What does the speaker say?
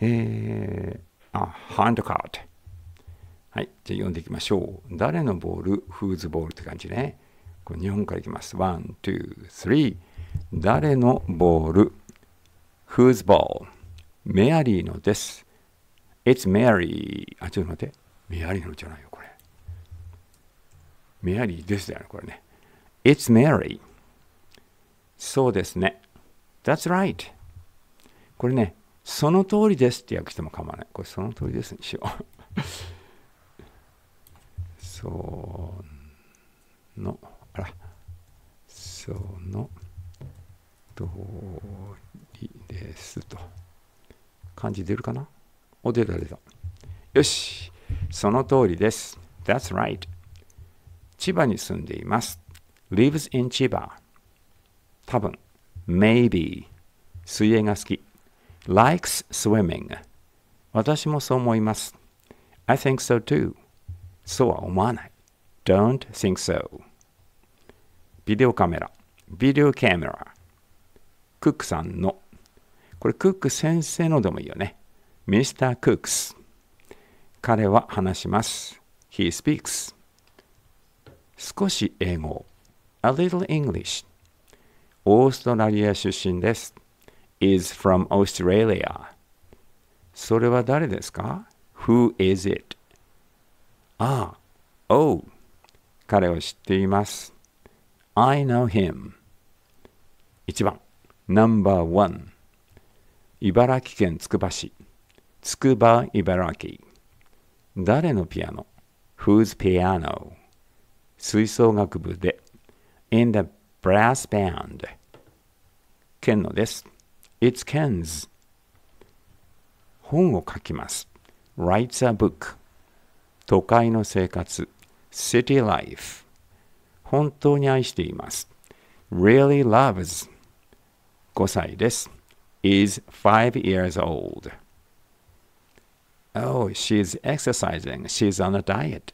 えー、あ、ハンドカート。はい。じゃあ読んでいきましょう。誰のボールフーズボールって感じね。これ日本からいきます。ワン、ー、スリー。誰のボールフーズボール。メアリーのです。It's Mary. あ、ちょっと待って。メアリーのじゃないよ、これ。メアリーですだよね、これね。It's Mary. そうですね。That's right. これね、その通りですって訳しても構わない。これその通りですにしよう。その、あら、その通りですと。漢字出るかなお、出た出た。よし、その通りです。That's right. 千葉に住んでいます。lives in 千葉。多分、maybe。水泳が好き。likes swimming. 私もそう思います。I think so too. そうは思わない。Don't think so. ビデオカメラ。ビデオカメラ。クックさんの。これクック先生のでもいいよね。Mr. Cooks。彼は話します。He speaks. 少し英語。A little English. オーストラリア出身です。is from Australia. それは誰ですか ?Who is it? ああ、Oh! 彼を知っています。I know him. 1番、No.1 茨城県つくば市、つくば茨城。誰のピアノ ?Whose piano? 吹奏楽部で、In the brass band. 県のです。It s k e n s 本を書きます Writes a book 都会の生活 City life 本当に愛しています Really loves 5歳です Is five years old Oh, she's exercising. She's on a diet.